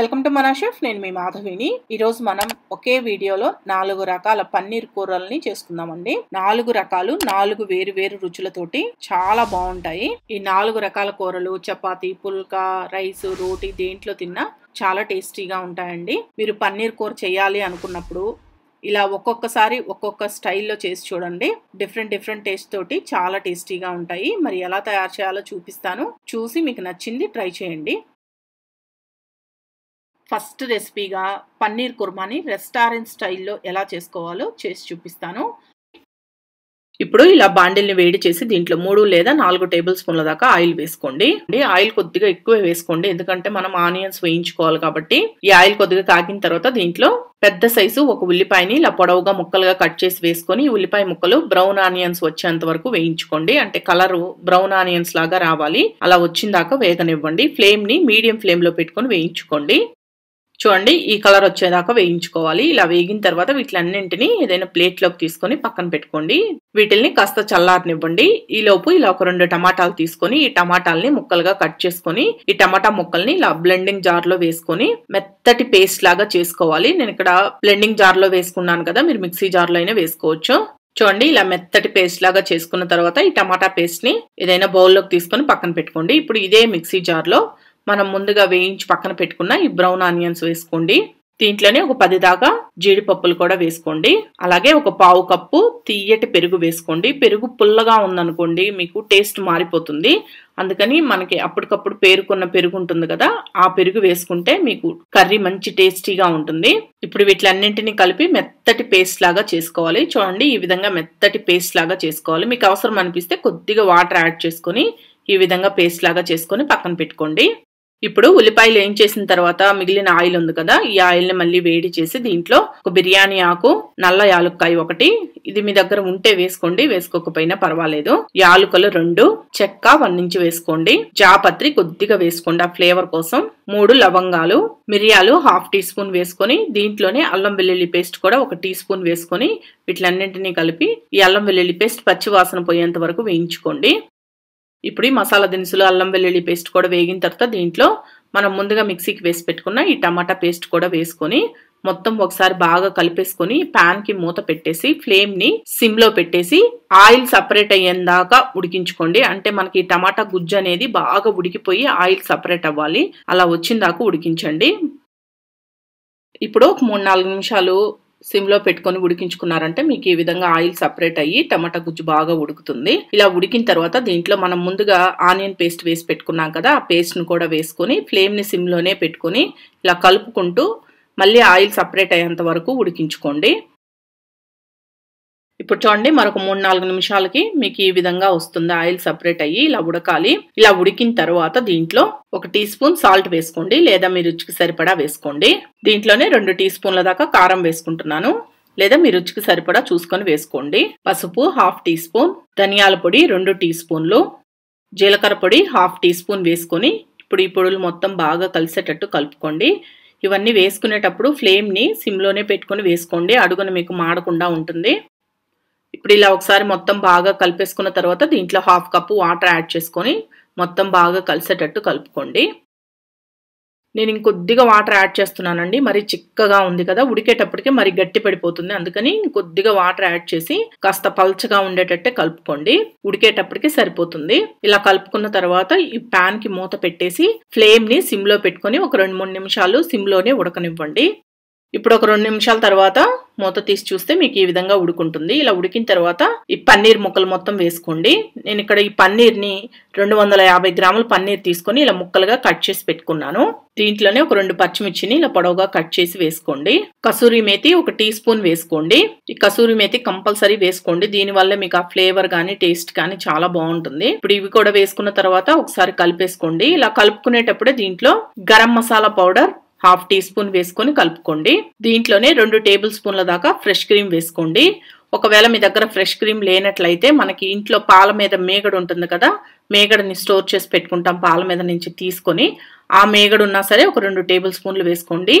welcome to chef నేను మీ మాధవిని ఈరోజు మనం ఒకే వీడియోలో నాలుగు రకాల పన్నీర్ కూరల్ని చేసుకుందామండి నాలుగు రకాలు నాలుగు వేరు వేరు రుచులతోటి చాలా బాగుంటాయి ఈ నాలుగు రకాల కూరలు చపాతి పుల్కా రైస్ రోటీ దేంట్లో తిన్నా చాలా టేస్టీగా ఉంటాయండి మీరు పన్నీర్ కూర చేయాలి అనుకున్నప్పుడు ఇలా ఒక్కొక్కసారి ఒక్కొక్క స్టైల్లో చేసి చూడండి డిఫరెంట్ డిఫరెంట్ టేస్ట్ తోటి చాలా టేస్టీగా ఉంటాయి మరి ఎలా తయారు చేయాలో చూపిస్తాను చూసి మీకు నచ్చింది ట్రై చేయండి ఫస్ట్ రెసిపీగా పన్నీర్ కుర్మాని రెస్టారెంట్ స్టైల్లో ఎలా చేసుకోవాలో చేసి చూపిస్తాను ఇప్పుడు ఇలా బాండిల్ని వేడి చేసి దీంట్లో మూడు లేదా నాలుగు టేబుల్ స్పూన్ల దాకా ఆయిల్ వేసుకోండి ఆయిల్ కొద్దిగా ఎక్కువ వేసుకోండి ఎందుకంటే మనం ఆనియన్స్ వేయించుకోవాలి కాబట్టి ఈ ఆయిల్ కొద్దిగా కాగిన తర్వాత దీంట్లో పెద్ద సైజు ఒక ఉల్లిపాయని ఇలా పొడవుగా ముక్కలుగా కట్ చేసి వేసుకొని ఉల్లిపాయ ముక్కలు బ్రౌన్ ఆనియన్స్ వచ్చేంత వరకు వేయించుకోండి అంటే కలర్ బ్రౌన్ ఆనియన్స్ లాగా రావాలి అలా వచ్చిందాక వేగనివ్వండి ఫ్లేమ్ ని మీడియం ఫ్లేమ్ లో పెట్టుకొని వేయించుకోండి చూడండి ఈ కలర్ వచ్చేదాకా వేయించుకోవాలి ఇలా వేగిన తర్వాత వీటిలన్నింటినీ ఏదైనా ప్లేట్లోకి తీసుకొని పక్కన పెట్టుకోండి వీటిల్ని కాస్త చల్లారనివ్వండి ఈలోపు ఇలా ఒక రెండు టమాటాలు తీసుకొని ఈ టమాటాలని ముక్కలుగా కట్ చేసుకొని ఈ టమాటా ముక్కల్ని ఇలా బ్లెండింగ్ జార్ లో వేసుకొని మెత్తటి పేస్ట్ లాగా చేసుకోవాలి నేను ఇక్కడ బ్లెండింగ్ జార్ లో వేసుకున్నాను కదా మీరు మిక్సీ జార్ లో అయినా వేసుకోవచ్చు చూడండి ఇలా మెత్తటి పేస్ట్ లాగా చేసుకున్న తర్వాత ఈ టమాటా పేస్ట్ ని ఏదైనా బౌల్లోకి తీసుకొని పక్కన పెట్టుకోండి ఇప్పుడు ఇదే మిక్సీ జార్ లో మనం ముందుగా వేయించి పక్కన పెట్టుకున్న ఈ బ్రౌన్ ఆనియన్స్ వేసుకోండి దీంట్లోనే ఒక పది దాకా జీడిపప్పులు కూడా వేసుకోండి అలాగే ఒక పావు కప్పు తీయటి పెరుగు వేసుకోండి పెరుగు పుల్లగా ఉందనుకోండి మీకు టేస్ట్ మారిపోతుంది అందుకని మనకి అప్పటికప్పుడు పేరుకున్న పెరుగు ఉంటుంది కదా ఆ పెరుగు వేసుకుంటే మీకు కర్రీ మంచి టేస్టీగా ఉంటుంది ఇప్పుడు వీటిలన్నింటినీ కలిపి మెత్తటి పేస్ట్ లాగా చేసుకోవాలి చూడండి ఈ విధంగా మెత్తటి పేస్ట్ లాగా చేసుకోవాలి మీకు అవసరం అనిపిస్తే కొద్దిగా వాటర్ యాడ్ చేసుకొని ఈ విధంగా పేస్ట్ లాగా చేసుకొని పక్కన పెట్టుకోండి ఇప్పుడు ఉల్లిపాయలు ఏం చేసిన తర్వాత మిగిలిన ఆయిల్ ఉంది కదా ఈ ఆయిల్ ని మళ్ళీ వేడి చేసి దీంట్లో ఒక బిర్యానీ ఆకు నల్ల యాలుక్కాయ ఒకటి ఇది మీ దగ్గర ఉంటే వేసుకోండి వేసుకోకపోయినా పర్వాలేదు యాలుకలు రెండు చెక్క వన్ నుంచి వేసుకోండి జాపత్రి కొద్దిగా వేసుకోండి ఆ ఫ్లేవర్ కోసం మూడు లవంగాలు మిరియాలు హాఫ్ టీ స్పూన్ వేసుకొని దీంట్లోనే అల్లం వెల్లుల్లి పేస్ట్ కూడా ఒక టీ స్పూన్ వేసుకొని వీటిలన్నింటినీ కలిపి ఈ అల్లం వెల్లుల్లి పేస్ట్ పచ్చివాసన పోయేంత వరకు వేయించుకోండి ఇప్పుడు ఈ మసాలా దినుసులు అల్లం వెల్లుల్లి పేస్ట్ కూడా వేగిన తర్వాత దీంట్లో మనం ముందుగా మిక్సీకి వేసి పెట్టుకున్న ఈ టమాటా పేస్ట్ కూడా వేసుకొని మొత్తం ఒకసారి బాగా కలిపేసుకొని ప్యాన్ కి మూత పెట్టేసి ఫ్లేమ్ ని సిమ్ లో పెట్టేసి ఆయిల్ సపరేట్ అయ్యేందాకా ఉడికించుకోండి అంటే మనకి టమాటా గుజ్జు అనేది బాగా ఉడికిపోయి ఆయిల్ సపరేట్ అవ్వాలి అలా వచ్చిందాకా ఉడికించండి ఇప్పుడు ఒక మూడు నాలుగు నిమిషాలు సిమ్లో పెట్టుకొని ఉడికించుకున్నారంటే మీకు ఈ విధంగా ఆయిల్ సపరేట్ అయ్యి టమాటా గుజ్జు బాగా ఉడుకుతుంది ఇలా ఉడికిన తర్వాత దీంట్లో మనం ముందుగా ఆనియన్ పేస్ట్ వేసి పెట్టుకున్నాం కదా ఆ పేస్ట్ను కూడా వేసుకొని ఫ్లేమ్ని సిమ్లోనే పెట్టుకొని ఇలా కలుపుకుంటూ మళ్ళీ ఆయిల్ సపరేట్ అయ్యేంత వరకు ఉడికించుకోండి ఇప్పుడు చూడండి మరొక మూడు నాలుగు నిమిషాలకి మీకు ఈ విధంగా వస్తుంది ఆయిల్ సపరేట్ అయ్యి ఇలా ఉడకాలి ఇలా ఉడికిన తర్వాత దీంట్లో ఒక టీ స్పూన్ సాల్ట్ వేసుకోండి లేదా మీ రుచికి సరిపడా వేసుకోండి దీంట్లోనే రెండు టీ స్పూన్ల దాకా కారం వేసుకుంటున్నాను లేదా మీ రుచికి సరిపడా చూసుకొని వేసుకోండి పసుపు హాఫ్ టీ స్పూన్ ధనియాల పొడి రెండు టీ స్పూన్లు జీలకర్ర పొడి హాఫ్ టీ స్పూన్ వేసుకొని ఇప్పుడు ఈ పొడులు మొత్తం బాగా కలిసేటట్టు కలుపుకోండి ఇవన్నీ వేసుకునేటప్పుడు ఫ్లేమ్ని సిమ్లోనే పెట్టుకుని వేసుకోండి అడుగున మీకు మాడకుండా ఉంటుంది ఇప్పుడు ఇలా ఒకసారి మొత్తం బాగా కలిపేసుకున్న తర్వాత దీంట్లో హాఫ్ కప్పు వాటర్ యాడ్ చేసుకొని మొత్తం బాగా కలిసేటట్టు కలుపుకోండి నేను ఇంకొద్దిగా వాటర్ యాడ్ చేస్తున్నానండి మరి చిక్కగా ఉంది కదా ఉడికేటప్పటికే మరి గట్టి పడిపోతుంది అందుకని ఇంకొద్దిగా వాటర్ యాడ్ చేసి కాస్త పల్చగా ఉండేటట్టే కలుపుకోండి ఉడికేటప్పటికే సరిపోతుంది ఇలా కలుపుకున్న తర్వాత ఈ ప్యాన్ కి మూత పెట్టేసి ఫ్లేమ్ ని సిమ్ లో పెట్టుకుని ఒక రెండు మూడు నిమిషాలు సిమ్ లోనే ఉడకనివ్వండి ఇప్పుడు ఒక రెండు నిమిషాల తర్వాత మూత తీసి చూస్తే మీకు ఈ విధంగా ఉడుకుంటుంది ఇలా ఉడికిన తర్వాత ఈ పన్నీర్ ముక్కలు మొత్తం వేసుకోండి నేను ఇక్కడ ఈ పన్నీర్ని రెండు వందల యాభై గ్రాముల పన్నీర్ తీసుకొని ఇలా ముక్కలుగా కట్ చేసి పెట్టుకున్నాను దీంట్లోనే ఒక రెండు పచ్చిమిర్చిని ఇలా పొడవుగా కట్ చేసి వేసుకోండి కసూరి మేతి ఒక టీ స్పూన్ వేసుకోండి ఈ కసూరి మేతి కంపల్సరీ వేసుకోండి దీనివల్ల మీకు ఆ ఫ్లేవర్ కానీ టేస్ట్ కానీ చాలా బాగుంటుంది ఇప్పుడు ఇవి కూడా వేసుకున్న తర్వాత ఒకసారి కలిపేసుకోండి ఇలా కలుపుకునేటప్పుడే దీంట్లో garam masala powder half teaspoon వేసుకొని కలుపుకోండి దీంట్లోనే రెండు టేబుల్ స్పూన్ల దాకా ఫ్రెష్ క్రీమ్ వేసుకోండి ఒకవేళ మీ దగ్గర ఫ్రెష్ క్రీమ్ లేనట్లయితే మనకి ఇంట్లో పాల మీద మేగడు ఉంటుంది కదా మేగడని స్టోర్ చేసి పెట్టుకుంటాం పాల మీద నుంచి తీసుకొని ఆ మేగడు ఉన్నా సరే ఒక రెండు టేబుల్ స్పూన్లు వేసుకోండి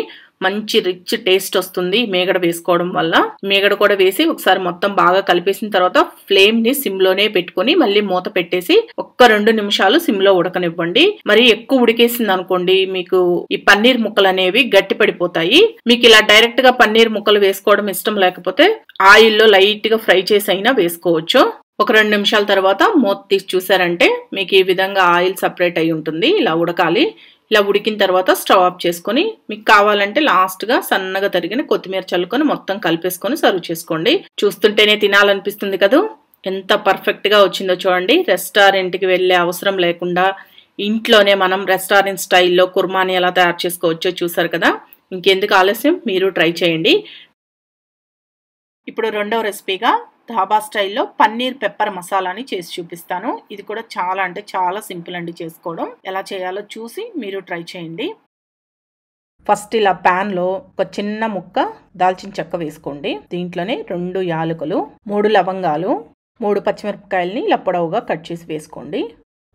మంచి రిచ్ టేస్ట్ వస్తుంది మేగడ వేసుకోవడం వల్ల మేగడ కూడా వేసి ఒకసారి మొత్తం బాగా కలిపేసిన తర్వాత ఫ్లేమ్ ని సిమ్ లోనే పెట్టుకుని మళ్ళీ మూత పెట్టేసి ఒక్క రెండు నిమిషాలు సిమ్ లో ఉడకనివ్వండి మరి ఎక్కువ ఉడికేసింది అనుకోండి మీకు ఈ పన్నీర్ ముక్కలు అనేవి గట్టి పడిపోతాయి మీకు ఇలా డైరెక్ట్ గా పన్నీర్ ముక్కలు వేసుకోవడం ఇష్టం లేకపోతే ఆయిల్లో లైట్ గా ఫ్రై చేసి అయినా వేసుకోవచ్చు ఒక రెండు నిమిషాల తర్వాత మూత తీసి చూసారంటే మీకు ఈ విధంగా ఆయిల్ సపరేట్ అయి ఉంటుంది ఇలా ఉడకాలి ఇలా ఉడికిన తర్వాత స్టవ్ ఆఫ్ చేసుకొని మీకు కావాలంటే లాస్ట్గా సన్నగా తరిగిన కొత్తిమీర చల్లుకొని మొత్తం కలిపేసుకొని సర్వ్ చేసుకోండి చూస్తుంటేనే తినాలనిపిస్తుంది కదా ఎంత పర్ఫెక్ట్గా వచ్చిందో చూడండి రెస్టారెంట్కి వెళ్ళే అవసరం లేకుండా ఇంట్లోనే మనం రెస్టారెంట్ స్టైల్లో కుర్మాని ఎలా తయారు చేసుకోవచ్చో చూసారు కదా ఇంకెందుకు ఆలస్యం మీరు ట్రై చేయండి ఇప్పుడు రెండవ రెసిపీగా ధాబా స్టైల్లో పన్నీర్ పెప్పర్ మసాలాని చేసి చూపిస్తాను ఇది కూడా చాలా అంటే చాలా సింపుల్ అండి చేసుకోవడం ఎలా చేయాలో చూసి మీరు ట్రై చేయండి ఫస్ట్ ఇలా ప్యాన్లో ఒక చిన్న ముక్క దాల్చిన చెక్క వేసుకోండి దీంట్లోనే రెండు యాలకులు మూడు లవంగాలు మూడు పచ్చిమిరపకాయలని ఇలా పొడవుగా కట్ చేసి వేసుకోండి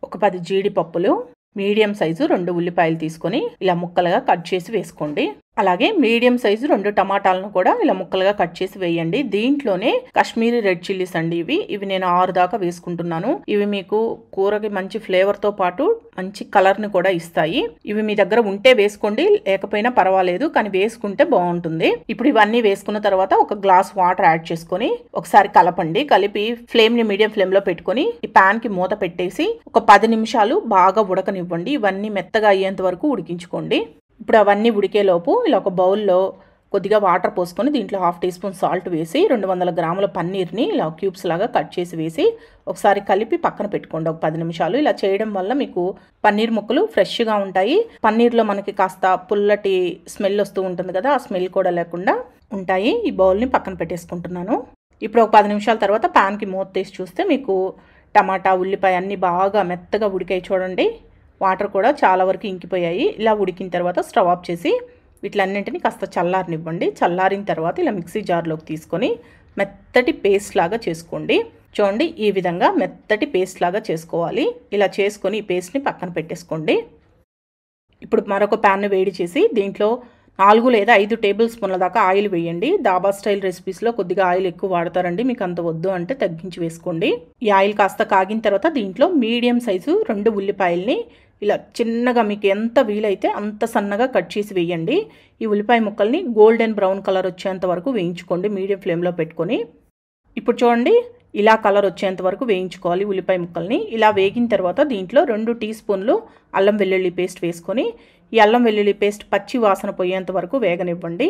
ఒక పది జీడిపప్పులు మీడియం సైజు రెండు ఉల్లిపాయలు తీసుకొని ఇలా ముక్కలుగా కట్ చేసి వేసుకోండి అలాగే మీడియం సైజు రెండు టమాటాలను కూడా ఇలా ముక్కలుగా కట్ చేసి వేయండి దీంట్లోనే కాశ్మీరీ రెడ్ చిల్లీస్ అండి ఇవి ఇవి నేను ఆరు దాకా వేసుకుంటున్నాను ఇవి మీకు కూరకి మంచి ఫ్లేవర్తో పాటు మంచి కలర్ని కూడా ఇస్తాయి ఇవి మీ దగ్గర ఉంటే వేసుకోండి లేకపోయినా పర్వాలేదు కానీ వేసుకుంటే బాగుంటుంది ఇప్పుడు ఇవన్నీ వేసుకున్న తర్వాత ఒక గ్లాస్ వాటర్ యాడ్ చేసుకొని ఒకసారి కలపండి కలిపి ఫ్లేమ్ ని మీడియం ఫ్లేమ్ లో పెట్టుకొని ఈ పాన్ కి మూత పెట్టేసి ఒక పది నిమిషాలు బాగా ఉడకనివ్వండి ఇవన్నీ మెత్తగా అయ్యేంత వరకు ఉడికించుకోండి ఇప్పుడు అవన్నీ ఉడికేలోపు ఇలా ఒక బౌల్లో కొద్దిగా వాటర్ పోసుకొని దీంట్లో హాఫ్ టీ స్పూన్ సాల్ట్ వేసి రెండు వందల గ్రాముల పన్నీర్ని ఇలా క్యూబ్స్ లాగా కట్ చేసి వేసి ఒకసారి కలిపి పక్కన పెట్టుకోండి ఒక పది నిమిషాలు ఇలా చేయడం వల్ల మీకు పన్నీర్ ముక్కలు ఫ్రెష్గా ఉంటాయి పన్నీర్లో మనకి కాస్త పుల్లటి స్మెల్ వస్తూ ఉంటుంది కదా ఆ స్మెల్ కూడా లేకుండా ఉంటాయి ఈ బౌల్ని పక్కన పెట్టేసుకుంటున్నాను ఇప్పుడు ఒక పది నిమిషాల తర్వాత ప్యాన్కి మూత తీసి చూస్తే మీకు టమాటా ఉల్లిపాయ అన్నీ బాగా మెత్తగా ఉడికాయి చూడండి వాటర్ కూడా చాలా వరకు ఇంకిపోయాయి ఇలా ఉడికిన తర్వాత స్టవ్ ఆఫ్ చేసి వీటిలన్నింటినీ కాస్త చల్లారనివ్వండి చల్లారిన తర్వాత ఇలా మిక్సీ జార్లోకి తీసుకొని మెత్తటి పేస్ట్ లాగా చేసుకోండి చూడండి ఈ విధంగా మెత్తటి పేస్ట్ లాగా చేసుకోవాలి ఇలా చేసుకొని ఈ పేస్ట్ని పక్కన పెట్టేసుకోండి ఇప్పుడు మరొక ప్యాన్ను వేడి చేసి దీంట్లో నాలుగు లేదా ఐదు టేబుల్ స్పూన్ల దాకా ఆయిల్ వేయండి దాబా స్టైల్ రెసిపీస్లో కొద్దిగా ఆయిల్ ఎక్కువ వాడతారండి మీకు అంత వద్దు అంటే తగ్గించి వేసుకోండి ఈ ఆయిల్ కాస్త కాగిన తర్వాత దీంట్లో మీడియం సైజు రెండు ఉల్లిపాయల్ని ఇలా చిన్నగా మీకు ఎంత వీలైతే అంత సన్నగా కట్ చేసి వేయండి ఈ ఉల్లిపాయ ముక్కల్ని గోల్డెన్ బ్రౌన్ కలర్ వచ్చేంత వరకు వేయించుకోండి మీడియం ఫ్లేమ్లో పెట్టుకొని ఇప్పుడు చూడండి ఇలా కలర్ వచ్చేంత వరకు వేయించుకోవాలి ఉల్లిపాయ ముక్కల్ని ఇలా వేగిన తర్వాత దీంట్లో రెండు టీ స్పూన్లు అల్లం వెల్లుల్లి పేస్ట్ వేసుకొని ఈ అల్లం వెల్లుల్లి పేస్ట్ పచ్చి వాసన పోయేంత వరకు వేగనివ్వండి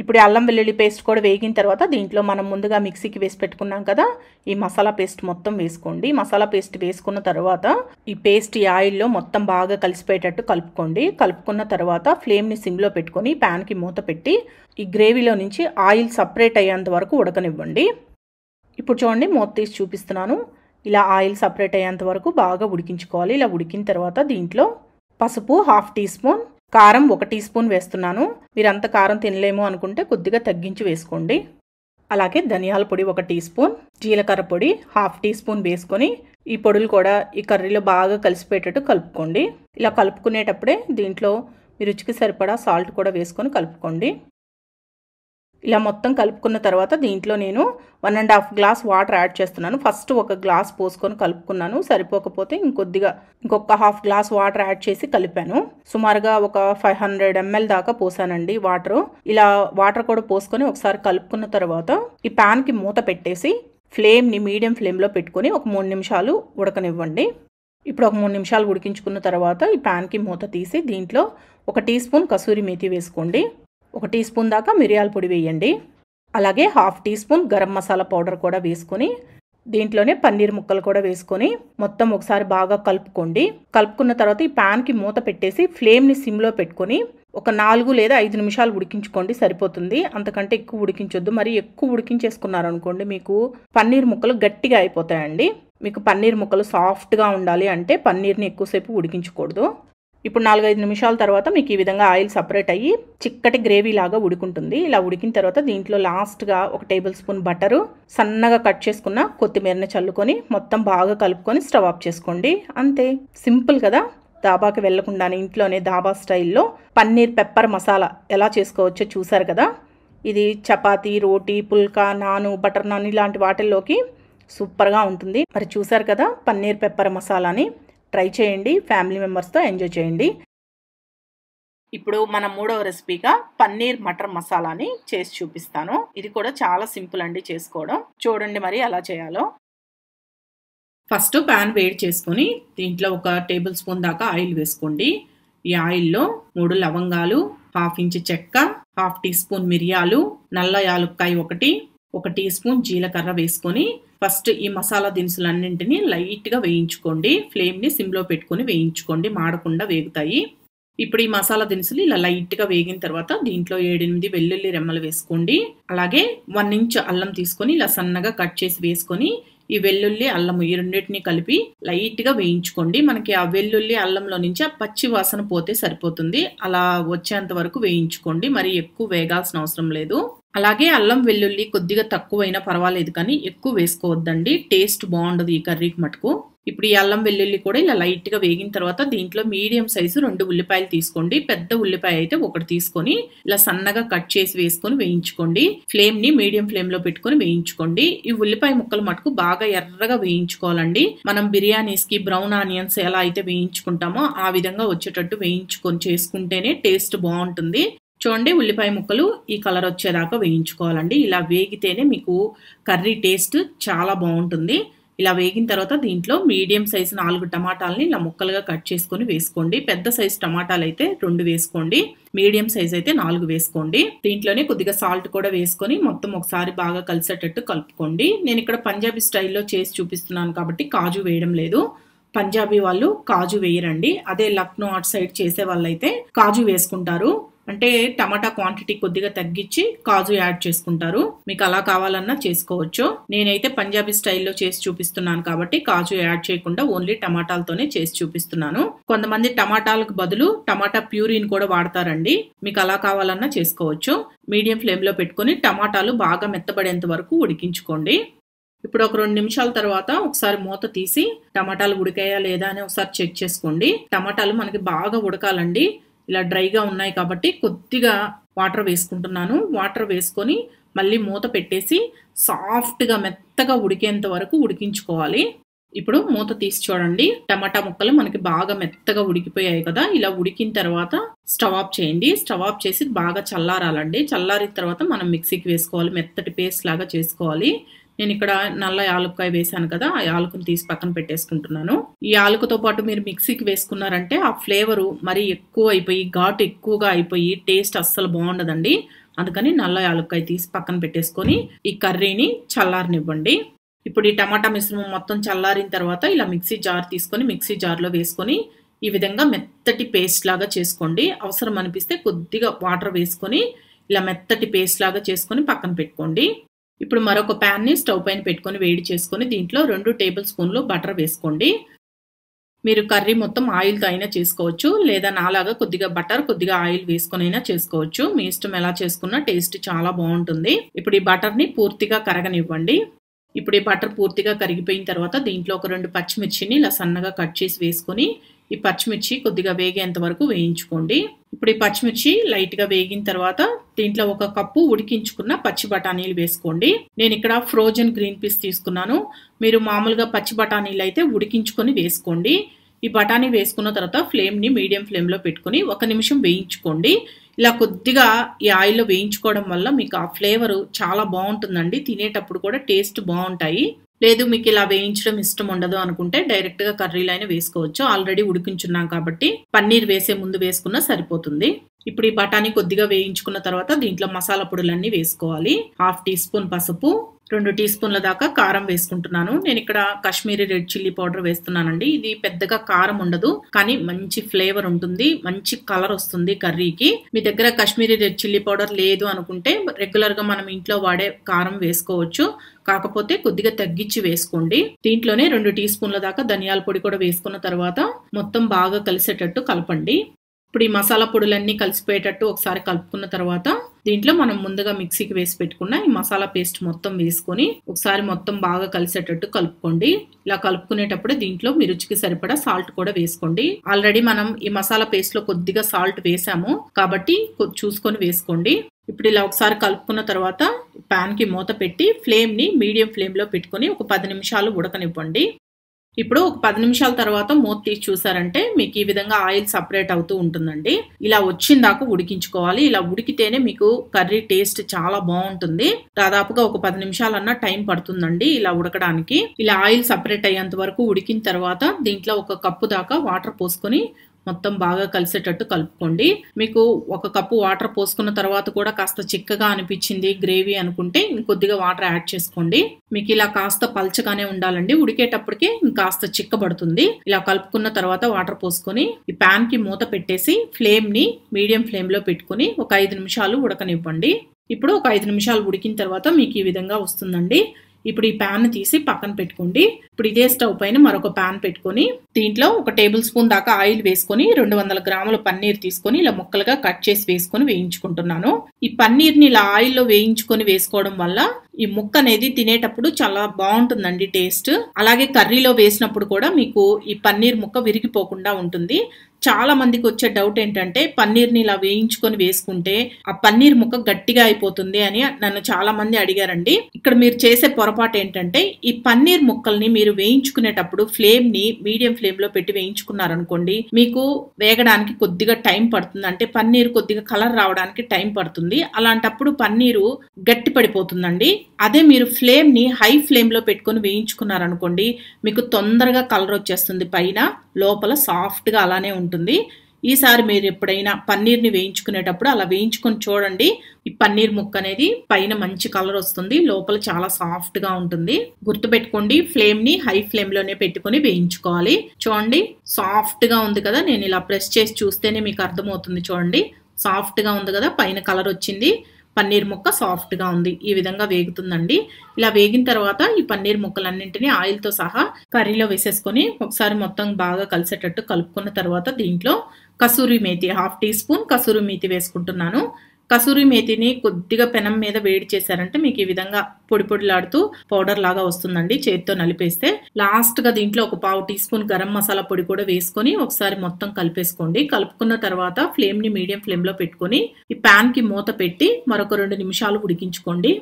ఇప్పుడు అల్లం వెల్లుల్లి పేస్ట్ కూడా వేగిన తర్వాత దీంట్లో మనం ముందుగా మిక్సీకి వేసి పెట్టుకున్నాం కదా ఈ మసాలా పేస్ట్ మొత్తం వేసుకోండి మసాలా పేస్ట్ వేసుకున్న తర్వాత ఈ పేస్ట్ ఈ ఆయిల్లో మొత్తం బాగా కలిసిపోయేటట్టు కలుపుకోండి కలుపుకున్న తర్వాత ఫ్లేమ్ని సిమ్లో పెట్టుకొని ప్యాన్కి మూత పెట్టి ఈ గ్రేవీలో నుంచి ఆయిల్ సపరేట్ అయ్యేంత వరకు ఉడకనివ్వండి ఇప్పుడు చూడండి మూత తీసి చూపిస్తున్నాను ఇలా ఆయిల్ సపరేట్ అయ్యేంత వరకు బాగా ఉడికించుకోవాలి ఇలా ఉడికిన తర్వాత దీంట్లో పసుపు హాఫ్ టీ స్పూన్ కారం ఒక టీ స్పూన్ వేస్తున్నాను మీరంత కారం తినలేము అనుకుంటే కొద్దిగా తగ్గించి వేసుకోండి అలాగే ధనియాల పొడి ఒక టీ స్పూన్ జీలకర్ర పొడి హాఫ్ టీ స్పూన్ వేసుకొని ఈ పొడులు కూడా ఈ కర్రీలో బాగా కలిసిపోయేటట్టు కలుపుకోండి ఇలా కలుపుకునేటప్పుడే దీంట్లో మీ రుచికి సరిపడా సాల్ట్ కూడా వేసుకొని కలుపుకోండి ఇలా మొత్తం కలుపుకున్న తర్వాత దీంట్లో నేను one and half glass water add చేస్తున్నాను ఫస్ట్ ఒక గ్లాస్ పోసుకొని కలుపుకున్నాను సరిపోకపోతే ఇంకొద్దిగా ఇంకొక హాఫ్ గ్లాస్ వాటర్ యాడ్ చేసి కలిపాను సుమారుగా ఒక ఫైవ్ హండ్రెడ్ ఎంఎల్ దాకా పోసానండి వాటర్ ఇలా వాటర్ కూడా పోసుకొని ఒకసారి కలుపుకున్న తర్వాత ఈ ప్యాన్కి మూత పెట్టేసి ఫ్లేమ్ని మీడియం ఫ్లేమ్లో పెట్టుకొని ఒక మూడు నిమిషాలు ఉడకనివ్వండి ఇప్పుడు ఒక మూడు నిమిషాలు ఉడికించుకున్న తర్వాత ఈ ప్యాన్కి మూత తీసి దీంట్లో ఒక టీ స్పూన్ కసూరి మేతి వేసుకోండి ఒక టీ స్పూన్ దాకా మిరియాల పొడి వేయండి అలాగే half teaspoon garam masala powder కూడా వేసుకొని దీంట్లోనే పన్నీర్ ముక్కలు కూడా వేసుకొని మొత్తం ఒకసారి బాగా కలుపుకోండి కలుపుకున్న తర్వాత ఈ ప్యాన్కి మూత పెట్టేసి ఫ్లేమ్ని సిమ్లో పెట్టుకొని ఒక నాలుగు లేదా ఐదు నిమిషాలు ఉడికించుకోండి సరిపోతుంది అంతకంటే ఎక్కువ ఉడికించొద్దు మరి ఎక్కువ ఉడికించేసుకున్నారనుకోండి మీకు పన్నీర్ ముక్కలు గట్టిగా అయిపోతాయండి మీకు పన్నీర్ ముక్కలు సాఫ్ట్గా ఉండాలి అంటే పన్నీర్ని ఎక్కువసేపు ఉడికించకూడదు ఇప్పుడు నాలుగైదు నిమిషాల తర్వాత మీకు ఈ విధంగా ఆయిల్ సపరేట్ అయ్యి చిక్కటి గ్రేవీ లాగా ఉడుకుంటుంది ఇలా ఉడికిన తర్వాత దీంట్లో లాస్ట్గా ఒక టేబుల్ స్పూన్ బటరు సన్నగా కట్ చేసుకున్న కొత్తిమీరని చల్లుకొని మొత్తం బాగా కలుపుకొని స్టవ్ ఆఫ్ చేసుకోండి అంతే సింపుల్ కదా దాబాకి వెళ్లకుండానే ఇంట్లోనే దాబా స్టైల్లో పన్నీర్ పెప్పర్ మసాలా ఎలా చేసుకోవచ్చో చూసారు కదా ఇది చపాతీ రోటీ పుల్కా నాను బటర్ నాన్ ఇలాంటి వాటిల్లోకి సూపర్గా ఉంటుంది మరి చూసారు కదా పన్నీర్ పెప్పర్ మసాలాని ట్రై చేయండి ఫ్యామిలీ మెంబర్స్తో ఎంజాయ్ చేయండి ఇప్పుడు మన మూడవ రెసిపీగా పన్నీర్ మటర్ మసాలాని చేసి చూపిస్తాను ఇది కూడా చాలా సింపుల్ అండి చేసుకోవడం చూడండి మరి ఎలా చేయాలో ఫస్ట్ ప్యాన్ వేడి చేసుకొని దీంట్లో ఒక టేబుల్ స్పూన్ దాకా ఆయిల్ వేసుకోండి ఈ ఆయిల్లో మూడు లవంగాలు హాఫ్ ఇంచ్ చెక్క హాఫ్ టీ స్పూన్ మిరియాలు నల్ల యాలుక్కాయ ఒకటి ఒక టీ స్పూన్ జీలకర్ర వేసుకొని ఫస్ట్ ఈ మసాలా దినుసులన్నింటినీ లైట్గా వేయించుకోండి ఫ్లేమ్ని సిమ్లో పెట్టుకొని వేయించుకోండి మాడకుండా వేగుతాయి ఇప్పుడు ఈ మసాలా దినుసులు ఇలా లైట్గా వేగిన తర్వాత దీంట్లో ఏడెనిమిది వెల్లుల్లి రెమ్మలు వేసుకోండి అలాగే వన్ ఇంచ్ అల్లం తీసుకొని ఇలా సన్నగా కట్ చేసి వేసుకొని ఈ వెల్లుల్లి అల్లం ఈ రెండింటిని కలిపి లైట్గా వేయించుకోండి మనకి ఆ వెల్లుల్లి అల్లంలో నుంచి ఆ పచ్చి వాసన పోతే సరిపోతుంది అలా వచ్చేంత వరకు వేయించుకోండి మరి ఎక్కువ వేగాల్సిన అవసరం లేదు అలాగే అల్లం వెల్లుల్లి కొద్దిగా తక్కువైనా పర్వాలేదు కానీ ఎక్కువ వేసుకోవద్దండి టేస్ట్ బాగుండదు ఈ కర్రీకి మటుకు ఇప్పుడు ఈ అల్లం వెల్లుల్లి కూడా ఇలా లైట్గా వేగిన తర్వాత దీంట్లో మీడియం సైజు రెండు ఉల్లిపాయలు తీసుకోండి పెద్ద ఉల్లిపాయ అయితే ఒకటి తీసుకొని ఇలా సన్నగా కట్ చేసి వేసుకొని వేయించుకోండి ఫ్లేమ్ని మీడియం ఫ్లేమ్లో పెట్టుకొని వేయించుకోండి ఈ ఉల్లిపాయ ముక్కలు మటుకు బాగా ఎర్రగా వేయించుకోవాలండి మనం బిర్యానీస్కి బ్రౌన్ ఆనియన్స్ ఎలా అయితే వేయించుకుంటామో ఆ విధంగా వచ్చేటట్టు వేయించుకొని చేసుకుంటేనే టేస్ట్ బాగుంటుంది చూడండి ఉల్లిపాయ ముక్కలు ఈ కలర్ వచ్చేదాకా వేయించుకోవాలండి ఇలా వేగితేనే మీకు కర్రీ టేస్ట్ చాలా బాగుంటుంది ఇలా వేగిన తర్వాత దీంట్లో మీడియం సైజు నాలుగు టమాటాలని ఇలా ముక్కలుగా కట్ చేసుకొని వేసుకోండి పెద్ద సైజు టమాటాలు అయితే రెండు వేసుకోండి మీడియం సైజ్ అయితే నాలుగు వేసుకోండి దీంట్లోనే కొద్దిగా సాల్ట్ కూడా వేసుకొని మొత్తం ఒకసారి బాగా కలిసేటట్టు కలుపుకోండి నేను ఇక్కడ పంజాబీ స్టైల్లో చేసి చూపిస్తున్నాను కాబట్టి కాజు వేయడం లేదు పంజాబీ వాళ్ళు కాజు వేయరండి అదే లక్నో అటు సైడ్ చేసే వాళ్ళైతే కాజు వేసుకుంటారు అంటే టమాటా క్వాంటిటీ కొద్దిగా తగ్గించి కాజు యాడ్ చేసుకుంటారు మీకు అలా కావాలన్నా చేసుకోవచ్చు నేనైతే పంజాబీ స్టైల్లో చేసి చూపిస్తున్నాను కాబట్టి కాజు యాడ్ చేయకుండా ఓన్లీ టమాటాలతోనే చేసి చూపిస్తున్నాను కొంతమంది టమాటాలకు బదులు టమాటా ప్యూరీని కూడా వాడతారండి మీకు అలా కావాలన్నా చేసుకోవచ్చు మీడియం ఫ్లేమ్లో పెట్టుకుని టమాటాలు బాగా మెత్తబడేంత వరకు ఉడికించుకోండి ఇప్పుడు ఒక రెండు నిమిషాల తర్వాత ఒకసారి మూత తీసి టమాటాలు ఉడికాయా లేదా అని ఒకసారి చెక్ చేసుకోండి టమాటాలు మనకి బాగా ఉడకాలండి ఇలా డ్రైగా ఉన్నాయి కాబట్టి కొద్దిగా వాటర్ వేసుకుంటున్నాను వాటర్ వేసుకొని మళ్ళీ మూత పెట్టేసి సాఫ్ట్గా మెత్తగా ఉడికేంత వరకు ఉడికించుకోవాలి ఇప్పుడు మూత తీసి చూడండి టమాటా ముక్కలు మనకి బాగా మెత్తగా ఉడికిపోయాయి కదా ఇలా ఉడికిన తర్వాత స్టవ్ ఆఫ్ చేయండి స్టవ్ ఆఫ్ చేసి బాగా చల్లారాలండి చల్లారిన తర్వాత మనం మిక్సీకి వేసుకోవాలి మెత్తటి పేస్ట్ లాగా చేసుకోవాలి నేను ఇక్కడ నల్ల యాలక్కాయ వేశాను కదా ఆ యాలకుని తీసి పక్కన పెట్టేసుకుంటున్నాను ఈ యాలకుతో పాటు మీరు మిక్సీకి వేసుకున్నారంటే ఆ ఫ్లేవరు మరీ ఎక్కువ అయిపోయి ఘాటు ఎక్కువగా అయిపోయి టేస్ట్ అస్సలు బాగుండదండి అందుకని నల్ల యాలక్కాయ తీసి పక్కన పెట్టేసుకొని ఈ కర్రీని చల్లారనివ్వండి ఇప్పుడు ఈ టమాటా మిశ్రమం మొత్తం చల్లారిన తర్వాత ఇలా మిక్సీ జార్ తీసుకొని మిక్సీ జార్లో వేసుకొని ఈ విధంగా మెత్తటి పేస్ట్ లాగా చేసుకోండి అవసరం అనిపిస్తే కొద్దిగా వాటర్ వేసుకొని ఇలా మెత్తటి పేస్ట్ లాగా చేసుకొని పక్కన పెట్టుకోండి ఇప్పుడు మరొక ప్యాన్ని స్టవ్ పైన పెట్టుకొని వేడి చేసుకొని దీంట్లో రెండు టేబుల్ స్పూన్లు బటర్ వేసుకోండి మీరు కర్రీ మొత్తం ఆయిల్తో అయినా చేసుకోవచ్చు లేదా నాలాగా కొద్దిగా బటర్ కొద్దిగా ఆయిల్ అయినా చేసుకోవచ్చు మీ ఇష్టం ఎలా చేసుకున్నా టేస్ట్ చాలా బాగుంటుంది ఇప్పుడు ఈ బటర్ని పూర్తిగా కరగనివ్వండి ఇప్పుడు ఈ బటర్ పూర్తిగా కరిగిపోయిన తర్వాత దీంట్లో ఒక రెండు పచ్చిమిర్చిని ఇలా సన్నగా కట్ చేసి వేసుకొని ఈ పచ్చిమిర్చి కొద్దిగా వేగేంత వరకు వేయించుకోండి ఇప్పుడు ఈ పచ్చిమిర్చి లైట్గా వేగిన తర్వాత దీంట్లో ఒక కప్పు ఉడికించుకున్న పచ్చి బఠానీలు వేసుకోండి నేను ఇక్కడ ఫ్రోజన్ గ్రీన్ పీస్ తీసుకున్నాను మీరు మామూలుగా పచ్చి బఠానీలు అయితే ఉడికించుకొని వేసుకోండి ఈ బఠానీ వేసుకున్న తర్వాత ఫ్లేమ్ని మీడియం ఫ్లేమ్లో పెట్టుకుని ఒక నిమిషం వేయించుకోండి ఇలా కొద్దిగా ఈ ఆయిల్లో వేయించుకోవడం వల్ల మీకు ఆ ఫ్లేవరు చాలా బాగుంటుందండి తినేటప్పుడు కూడా టేస్ట్ బాగుంటాయి లేదు మీకు ఇలా వేయించడం ఇష్టం ఉండదు అనుకుంటే డైరెక్ట్గా కర్రీలు అయినా వేసుకోవచ్చు ఆల్రెడీ ఉడికించున్నాం కాబట్టి పన్నీర్ వేసే ముందు వేసుకున్నా సరిపోతుంది ఇప్పుడు ఈ బఠానీ కొద్దిగా వేయించుకున్న తర్వాత దీంట్లో మసాలా పొడులన్నీ వేసుకోవాలి హాఫ్ టీ స్పూన్ పసుపు రెండు టీ స్పూన్ల దాకా కారం వేసుకుంటున్నాను నేను ఇక్కడ కాశ్మీరీ రెడ్ చిల్లీ పౌడర్ వేస్తున్నానండి ఇది పెద్దగా కారం ఉండదు కానీ మంచి ఫ్లేవర్ ఉంటుంది మంచి కలర్ వస్తుంది కర్రీకి మీ దగ్గర కాశ్మీరీ రెడ్ చిల్లీ పౌడర్ లేదు అనుకుంటే రెగ్యులర్గా మనం ఇంట్లో వాడే కారం వేసుకోవచ్చు కాకపోతే కొద్దిగా తగ్గించి వేసుకోండి దీంట్లోనే రెండు టీ స్పూన్ల దాకా ధనియాల పొడి కూడా వేసుకున్న తర్వాత మొత్తం బాగా కలిసేటట్టు కలపండి ఇప్పుడు ఈ మసాలా పొడులన్నీ కలిసిపోయేటట్టు ఒకసారి కలుపుకున్న తర్వాత దీంట్లో మనం ముందుగా మిక్సీకి వేసి పెట్టుకున్న ఈ మసాలా పేస్ట్ మొత్తం వేసుకొని ఒకసారి మొత్తం బాగా కలిసేటట్టు కలుపుకోండి ఇలా కలుపుకునేటప్పుడు దీంట్లో మీ రుచికి సరిపడా సాల్ట్ కూడా వేసుకోండి ఆల్రెడీ మనం ఈ మసాలా పేస్ట్ లో కొద్దిగా సాల్ట్ వేసాము కాబట్టి చూసుకొని వేసుకోండి ఇప్పుడు ఇలా ఒకసారి కలుపుకున్న తర్వాత కి మూత పెట్టి ఫ్లేమ్ని మీడియం ఫ్లేమ్లో పెట్టుకుని ఒక పది నిమిషాలు ఉడకనివ్వండి ఇప్పుడు ఒక పది నిమిషాల తర్వాత మూత తీసి చూసారంటే మీకు ఈ విధంగా ఆయిల్ సపరేట్ అవుతూ ఉంటుందండి ఇలా వచ్చిన దాకా ఉడికించుకోవాలి ఇలా ఉడికితేనే మీకు కర్రీ టేస్ట్ చాలా బాగుంటుంది దాదాపుగా ఒక పది నిమిషాలన్నా టైం పడుతుందండి ఇలా ఉడకడానికి ఇలా ఆయిల్ సపరేట్ అయ్యేంత వరకు ఉడికిన తర్వాత దీంట్లో ఒక కప్పు దాకా వాటర్ పోసుకొని మొత్తం బాగా కలిసేటట్టు కలుపుకోండి మీకు ఒక కప్పు వాటర్ పోసుకున్న తర్వాత కూడా కాస్త చిక్కగా అనిపించింది గ్రేవీ అనుకుంటే ఇంకొద్దిగా వాటర్ యాడ్ చేసుకోండి మీకు ఇలా కాస్త పల్చగానే ఉండాలండి ఉడికేటప్పటికి ఇంకాస్త చిక్కబడుతుంది ఇలా కలుపుకున్న తర్వాత వాటర్ పోసుకొని ఈ ప్యాన్ కి మూత పెట్టేసి ఫ్లేమ్ ని మీడియం ఫ్లేమ్ లో పెట్టుకుని ఒక ఐదు నిమిషాలు ఉడకనివ్వండి ఇప్పుడు ఒక ఐదు నిమిషాలు ఉడికిన తర్వాత మీకు ఈ విధంగా వస్తుందండి ఇప్పుడు ఈ ప్యాన్ తీసి పక్కన పెట్టుకోండి ఇప్పుడు ఇదే స్టవ్ పైన మరొక ప్యాన్ పెట్టుకొని దీంట్లో ఒక టేబుల్ స్పూన్ దాకా ఆయిల్ వేసుకొని రెండు వందల గ్రాముల పన్నీర్ తీసుకొని ఇలా ముక్కలుగా కట్ చేసి వేసుకొని వేయించుకుంటున్నాను ఈ పన్నీర్ని ఇలా ఆయిల్లో వేయించుకొని వేసుకోవడం వల్ల ఈ ముక్క అనేది తినేటప్పుడు చాలా బాగుంటుందండి టేస్ట్ అలాగే కర్రీలో వేసినప్పుడు కూడా మీకు ఈ పన్నీర్ ముక్క విరిగిపోకుండా ఉంటుంది చాలా మందికి వచ్చే డౌట్ ఏంటంటే పన్నీర్ని ఇలా వేయించుకొని వేసుకుంటే ఆ పన్నీర్ ముక్క గట్టిగా అయిపోతుంది అని నన్ను చాలా మంది అడిగారండి ఇక్కడ మీరు చేసే పొరపాటు ఏంటంటే ఈ పన్నీర్ ముక్కల్ని మీరు వేయించుకునేటప్పుడు ఫ్లేమ్ ని మీడియం ఫ్లేమ్ లో పెట్టి వేయించుకున్నారనుకోండి మీకు వేగడానికి కొద్దిగా టైం పడుతుంది అంటే పన్నీర్ కొద్దిగా కలర్ రావడానికి టైం పడుతుంది అలాంటప్పుడు పన్నీరు గట్టి పడిపోతుందండి అదే మీరు ఫ్లేమ్ ని హై ఫ్లేమ్ లో పెట్టుకుని వేయించుకున్నారనుకోండి మీకు తొందరగా కలర్ వచ్చేస్తుంది పైన లోపల సాఫ్ట్గా అలానే ఉంటుంది ఈసారి మీరు ఎప్పుడైనా పన్నీర్ని వేయించుకునేటప్పుడు అలా వేయించుకొని చూడండి ఈ పన్నీర్ ముక్క అనేది పైన మంచి కలర్ వస్తుంది లోపల చాలా సాఫ్ట్గా ఉంటుంది గుర్తుపెట్టుకోండి ఫ్లేమ్ని హై ఫ్లేమ్లోనే పెట్టుకొని వేయించుకోవాలి చూడండి సాఫ్ట్గా ఉంది కదా నేను ఇలా ప్రెస్ చేసి చూస్తేనే మీకు అర్థమవుతుంది చూడండి సాఫ్ట్గా ఉంది కదా పైన కలర్ వచ్చింది పన్నీర్ ముక్క సాఫ్ట్గా ఉంది ఈ విధంగా వేగుతుందండి ఇలా వేగిన తర్వాత ఈ పన్నీర్ ముక్కలన్నింటినీ ఆయిల్తో సహా కర్రీలో వేసేసుకొని ఒకసారి మొత్తం బాగా కలిసేటట్టు కలుపుకున్న తర్వాత దీంట్లో kasuri methi half teaspoon kasuri methi వేసుకుంటున్నాను కసూరి మేతిని కొద్దిగా పెనం మీద వేడి చేశారంటే మీకు ఈ విధంగా పొడి పొడిలాడుతూ పౌడర్ లాగా వస్తుందండి చేతితో నలిపేస్తే లాస్ట్గా దీంట్లో ఒక పావు టీ స్పూన్ గరం మసాలా పొడి కూడా వేసుకొని ఒకసారి మొత్తం కలిపేసుకోండి కలుపుకున్న తర్వాత ఫ్లేమ్ని మీడియం ఫ్లేమ్లో పెట్టుకొని ఈ కి మూత పెట్టి మరొక రెండు నిమిషాలు ఉడికించుకోండి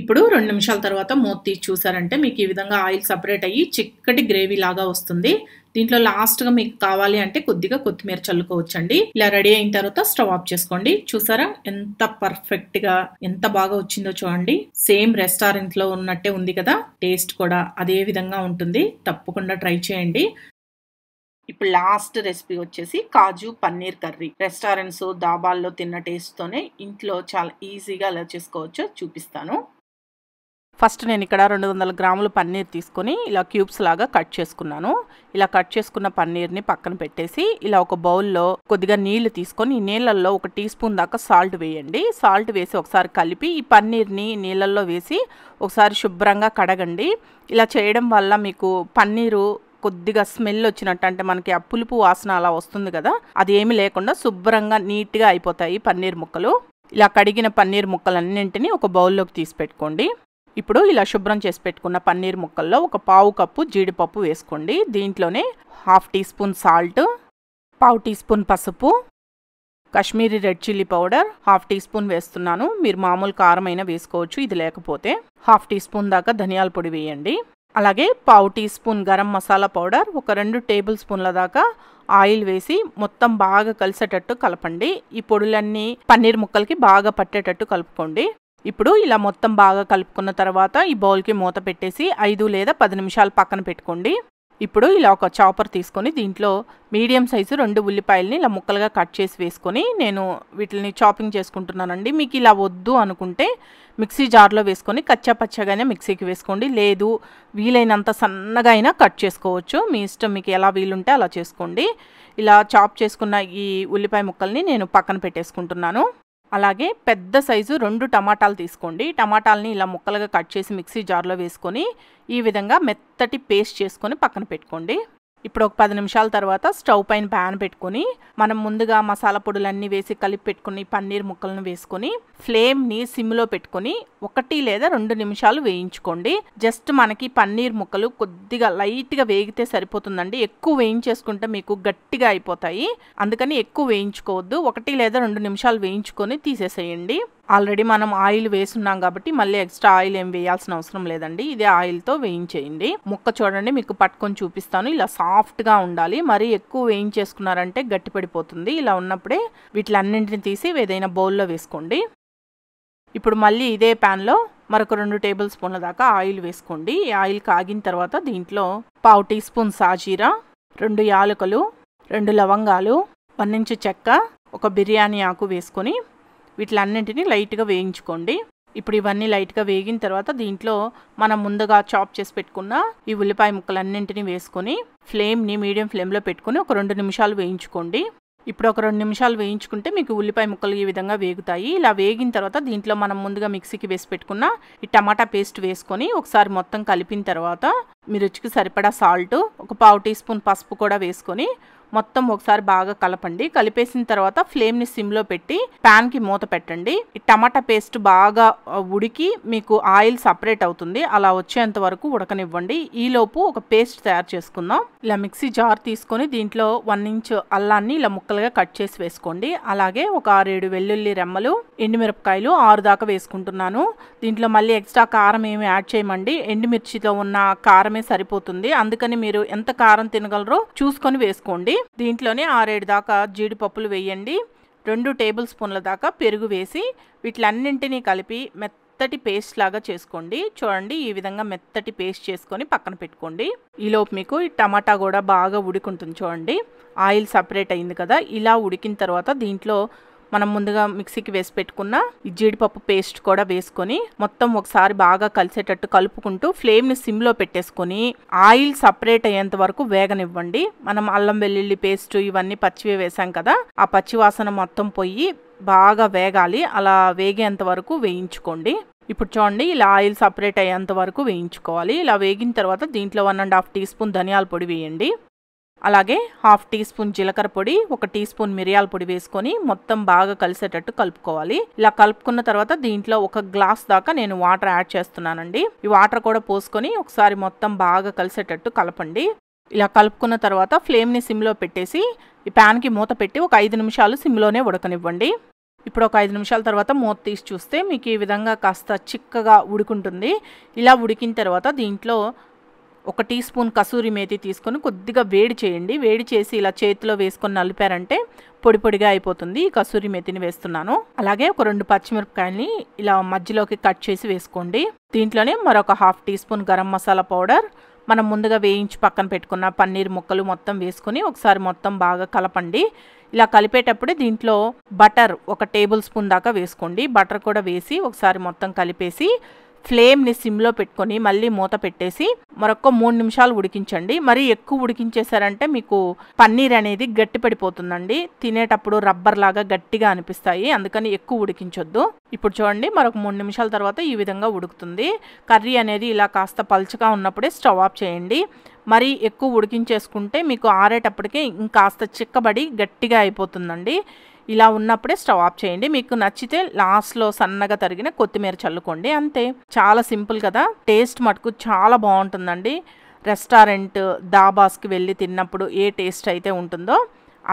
ఇప్పుడు రెండు నిమిషాల తర్వాత మూత తీసి చూసారంటే మీకు ఈ విధంగా ఆయిల్ సపరేట్ అయ్యి చిక్కటి గ్రేవీ లాగా వస్తుంది దీంట్లో లాస్ట్గా మీకు కావాలి అంటే కొద్దిగా కొత్తిమీర చల్లుకోవచ్చండి ఇలా రెడీ అయిన తర్వాత స్టవ్ ఆఫ్ చేసుకోండి చూసారా ఎంత పర్ఫెక్ట్గా ఎంత బాగా వచ్చిందో చూడండి సేమ్ రెస్టారెంట్లో ఉన్నట్టే ఉంది కదా టేస్ట్ కూడా అదే విధంగా ఉంటుంది తప్పకుండా ట్రై చేయండి ఇప్పుడు లాస్ట్ రెసిపీ వచ్చేసి కాజు పన్నీర్ కర్రీ రెస్టారెంట్స్ దాబాల్లో తిన్న టేస్ట్తోనే ఇంట్లో చాలా ఈజీగా అలా చేసుకోవచ్చో చూపిస్తాను ఫస్ట్ నేను ఇక్కడ రెండు వందల గ్రాములు పన్నీర్ తీసుకొని ఇలా క్యూబ్స్ లాగా కట్ చేసుకున్నాను ఇలా కట్ చేసుకున్న పన్నీర్ని పక్కన పెట్టేసి ఇలా ఒక బౌల్లో కొద్దిగా నీళ్లు తీసుకొని ఈ నీళ్ళల్లో ఒక టీ స్పూన్ దాకా సాల్ట్ వేయండి సాల్ట్ వేసి ఒకసారి కలిపి ఈ పన్నీర్ని నీళ్ళల్లో వేసి ఒకసారి శుభ్రంగా కడగండి ఇలా చేయడం వల్ల మీకు పన్నీరు కొద్దిగా స్మెల్ వచ్చినట్టు అంటే మనకి ఆ పులుపు వాసన అలా వస్తుంది కదా అది ఏమి లేకుండా శుభ్రంగా నీట్గా అయిపోతాయి పన్నీర్ ముక్కలు ఇలా కడిగిన పన్నీర్ ముక్కలన్నింటినీ ఒక బౌల్లోకి తీసి పెట్టుకోండి ఇప్పుడు ఇలా శుభ్రం చేసి పెట్టుకున్న పన్నీర్ ముక్కల్లో ఒక పావు కప్పు జీడిపప్పు వేసుకోండి దీంట్లోనే హాఫ్ టీ స్పూన్ సాల్ట్ పావు టీ స్పూన్ పసుపు Kashmiri red chilli powder half teaspoon వేస్తున్నాను మీరు మామూలు కారమైన వేసుకోవచ్చు ఇది లేకపోతే హాఫ్ టీ స్పూన్ దాకా ధనియాల పొడి వేయండి అలాగే పావు teaspoon garam masala powder ఒక రెండు టేబుల్ స్పూన్ల దాకా ఆయిల్ వేసి మొత్తం బాగా కలిసేటట్టు కలపండి ఈ పొడులన్నీ పన్నీర్ ముక్కలకి బాగా పట్టేటట్టు కలుపుకోండి ఇప్పుడు ఇలా మొత్తం బాగా కలుపుకున్న తర్వాత ఈ బౌల్కి మూత పెట్టేసి ఐదు లేదా పది నిమిషాలు పక్కన పెట్టుకోండి ఇప్పుడు ఇలా ఒక చాపర్ తీసుకొని దీంట్లో మీడియం సైజు రెండు ఉల్లిపాయలని ఇలా ముక్కలుగా కట్ చేసి వేసుకొని నేను వీటిని చాపింగ్ చేసుకుంటున్నానండి మీకు ఇలా వద్దు అనుకుంటే మిక్సీ జార్లో వేసుకొని కచ్చా మిక్సీకి వేసుకోండి లేదు వీలైనంత సన్నగా అయినా కట్ చేసుకోవచ్చు మీ ఇష్టం మీకు ఎలా వీలుంటే అలా చేసుకోండి ఇలా చాప్ చేసుకున్న ఈ ఉల్లిపాయ ముక్కల్ని నేను పక్కన పెట్టేసుకుంటున్నాను అలాగే పెద్ద సైజు రెండు టమాటాలు తీసుకోండి టమాటాలని ఇలా ముక్కలుగా కట్ చేసి మిక్సీ జార్లో వేసుకొని ఈ విధంగా మెత్తటి పేస్ట్ చేసుకొని పక్కన పెట్టుకోండి ఇప్పుడు ఒక పది నిమిషాల తర్వాత స్టవ్ పైన ప్యాన్ పెట్టుకుని మనం ముందుగా మసాలా పొడులన్నీ వేసి కలిపి పెట్టుకుని పన్నీర్ ముక్కలను వేసుకుని ఫ్లేమ్ని సిమ్లో పెట్టుకుని ఒకటి లేదా రెండు నిమిషాలు వేయించుకోండి జస్ట్ మనకి పన్నీర్ ముక్కలు కొద్దిగా లైట్గా వేగితే సరిపోతుందండి ఎక్కువ వేయించేసుకుంటే మీకు గట్టిగా అయిపోతాయి అందుకని ఎక్కువ వేయించుకోవద్దు ఒకటి లేదా రెండు నిమిషాలు వేయించుకొని తీసేసేయండి ఆల్రెడీ మనం ఆయిల్ వేసున్నాం కాబట్టి మళ్ళీ ఎక్స్ట్రా ఆయిల్ ఏం వేయాల్సిన అవసరం లేదండి ఇదే ఆయిల్తో వేయించేయండి ముక్క చూడండి మీకు పట్టుకొని చూపిస్తాను ఇలా సాఫ్ట్గా ఉండాలి మరీ ఎక్కువ వేయించేసుకున్నారంటే గట్టిపడిపోతుంది ఇలా ఉన్నప్పుడే వీటిలన్నింటిని తీసి ఏదైనా బౌల్లో వేసుకోండి ఇప్పుడు మళ్ళీ ఇదే ప్యాన్లో మరొక రెండు టేబుల్ స్పూన్ల దాకా ఆయిల్ వేసుకోండి ఆయిల్ కాగిన తర్వాత దీంట్లో పావు టీ స్పూన్ సాజీరా రెండు యాలకులు రెండు లవంగాలు వన్ ఇంచు చెక్క ఒక బిర్యానీ ఆకు వేసుకొని వీటిలన్నింటినీ లైట్గా వేయించుకోండి ఇప్పుడు ఇవన్నీ లైట్గా వేగిన తర్వాత దీంట్లో మనం ముందుగా చాప్ చేసి పెట్టుకున్న ఈ ఉల్లిపాయ ముక్కలన్నింటినీ వేసుకొని ఫ్లేమ్ని మీడియం ఫ్లేమ్లో పెట్టుకుని ఒక రెండు నిమిషాలు వేయించుకోండి ఇప్పుడు ఒక రెండు నిమిషాలు వేయించుకుంటే మీకు ఉల్లిపాయ ముక్కలు ఈ విధంగా వేగుతాయి ఇలా వేగిన తర్వాత దీంట్లో మనం ముందుగా మిక్సీకి వేసి పెట్టుకున్న ఈ టమాటా పేస్ట్ వేసుకొని ఒకసారి మొత్తం కలిపిన తర్వాత మీ రుచికి సరిపడా సాల్ట్ ఒక పావు టీ స్పూన్ పసుపు కూడా వేసుకొని మొత్తం ఒకసారి బాగా కలపండి కలిపేసిన తర్వాత ఫ్లేమ్ని సిమ్లో పెట్టి ప్యాన్కి మూత పెట్టండి టమాటా పేస్ట్ బాగా ఉడికి మీకు ఆయిల్ సపరేట్ అవుతుంది అలా వచ్చేంత వరకు ఉడకనివ్వండి ఈలోపు ఒక పేస్ట్ తయారు చేసుకుందాం ఇలా మిక్సీ జార్ తీసుకొని దీంట్లో వన్ ఇంచ్ అల్లాన్ని ఇలా ముక్కలుగా కట్ చేసి వేసుకోండి అలాగే ఒక ఆరేడు వెల్లుల్లి రెమ్మలు ఎండుమిరపకాయలు ఆరు దాకా వేసుకుంటున్నాను దీంట్లో మళ్ళీ ఎక్స్ట్రా కారం ఏమి యాడ్ చేయమండి ఎండుమిర్చితో ఉన్న కారమే సరిపోతుంది అందుకని మీరు ఎంత కారం తినగలరో చూసుకొని వేసుకోండి దీంట్లోనే ఆరేడు దాకా జీడిపప్పులు వేయండి రెండు టేబుల్ స్పూన్ల దాకా పెరుగు వేసి వీటిలన్నింటినీ కలిపి మెత్తటి పేస్ట్ లాగా చేసుకోండి చూడండి ఈ విధంగా మెత్తటి పేస్ట్ చేసుకొని పక్కన పెట్టుకోండి ఈలోపు మీకు ఈ టమాటా కూడా బాగా ఉడికుంటుంది చూడండి ఆయిల్ సపరేట్ అయింది కదా ఇలా ఉడికిన తర్వాత దీంట్లో మనం ముందుగా మిక్సీకి వేసి పెట్టుకున్న జీడిపప్పు పేస్ట్ కూడా వేసుకొని మొత్తం ఒకసారి బాగా కలిసేటట్టు కలుపుకుంటూ ఫ్లేమ్ని సిమ్లో పెట్టేసుకొని ఆయిల్ సపరేట్ అయ్యేంత వరకు వేగనివ్వండి మనం అల్లం వెల్లుల్లి పేస్ట్ ఇవన్నీ పచ్చివి వేసాం కదా ఆ పచ్చివాసన మొత్తం పొయ్యి బాగా వేగాలి అలా వేగేంత వరకు వేయించుకోండి ఇప్పుడు చూడండి ఇలా ఆయిల్ సపరేట్ అయ్యేంత వరకు వేయించుకోవాలి ఇలా వేగిన తర్వాత దీంట్లో one and half teaspoon ధనియాల పొడి వేయండి అలాగే హాఫ్ టీ స్పూన్ జీలకర్ర పొడి ఒక టీ స్పూన్ మిరియాల పొడి వేసుకొని మొత్తం బాగా కలిసేటట్టు కలుపుకోవాలి ఇలా కలుపుకున్న తర్వాత దీంట్లో ఒక గ్లాస్ దాకా నేను వాటర్ యాడ్ చేస్తున్నానండి ఈ వాటర్ కూడా పోసుకొని ఒకసారి మొత్తం బాగా కలిసేటట్టు కలపండి ఇలా కలుపుకున్న తర్వాత ఫ్లేమ్ని సిమ్లో పెట్టేసి ఈ ప్యాన్కి మూత పెట్టి ఒక ఐదు నిమిషాలు సిమ్లోనే ఉడకనివ్వండి ఇప్పుడు ఒక ఐదు నిమిషాల తర్వాత మూత తీసి చూస్తే మీకు ఈ విధంగా కాస్త చిక్కగా ఉడుకుంటుంది ఇలా ఉడికిన తర్వాత దీంట్లో ఒక టీ స్పూన్ కసూరి మేతి తీసుకొని కొద్దిగా వేడి చేయండి వేడి చేసి ఇలా చేతిలో వేసుకొని నలిపారంటే పొడి పొడిగా అయిపోతుంది ఈ కసూరి మేతిని వేస్తున్నాను అలాగే ఒక రెండు పచ్చిమిరపకాయని ఇలా మధ్యలోకి కట్ చేసి వేసుకోండి దీంట్లోనే మరొక half teaspoon garam masala powder మనం ముందుగా వేయించి పక్కన పెట్టుకున్న పన్నీర్ ముక్కలు మొత్తం వేసుకుని ఒకసారి మొత్తం బాగా కలపండి ఇలా కలిపేటప్పుడు దీంట్లో బటర్ ఒక టేబుల్ స్పూన్ దాకా వేసుకోండి బటర్ కూడా వేసి ఒకసారి మొత్తం కలిపేసి ఫ్లేమ్ని సిమ్లో పెట్టుకొని మళ్ళీ మూత పెట్టేసి మరొక మూడు నిమిషాలు ఉడికించండి మరి ఎక్కువ ఉడికించేశారంటే మీకు పన్నీర్ అనేది గట్టి పడిపోతుందండి తినేటప్పుడు రబ్బర్ లాగా గట్టిగా అనిపిస్తాయి అందుకని ఎక్కువ ఉడికించొద్దు ఇప్పుడు చూడండి మరొక మూడు నిమిషాల తర్వాత ఈ విధంగా ఉడుకుతుంది కర్రీ అనేది ఇలా కాస్త పలుచగా ఉన్నప్పుడే స్టవ్ ఆఫ్ చేయండి మరి ఎక్కువ ఉడికించేసుకుంటే మీకు ఆరేటప్పటికే ఇంకాస్త చిక్కబడి గట్టిగా అయిపోతుందండి ఇలా ఉన్నప్పుడే స్టవ్ ఆఫ్ చేయండి మీకు నచ్చితే లాస్ట్లో సన్నగా తరిగిన కొత్తిమీర చల్లుకోండి అంతే చాలా సింపుల్ కదా టేస్ట్ మటుకు చాలా బాగుంటుందండి రెస్టారెంట్ దాబాస్కి వెళ్ళి తిన్నప్పుడు ఏ టేస్ట్ అయితే ఉంటుందో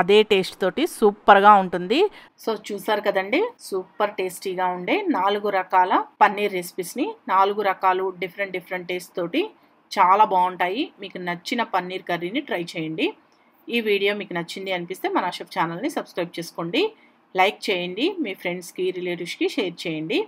అదే టేస్ట్ తోటి సూపర్గా ఉంటుంది సో చూసారు కదండి సూపర్ టేస్టీగా ఉండే నాలుగు రకాల పన్నీర్ రెసిపీస్ని నాలుగు రకాలు డిఫరెంట్ డిఫరెంట్ టేస్ట్ తోటి చాలా బాగుంటాయి మీకు నచ్చిన పన్నీర్ కర్రీని ట్రై చేయండి ఈ వీడియో మీకు నచ్చింది అనిపిస్తే మన అషఫ్ ఛానల్ని సబ్స్క్రైబ్ చేసుకోండి లైక్ చేయండి మీ ఫ్రెండ్స్కి రిలేటివ్స్కి షేర్ చేయండి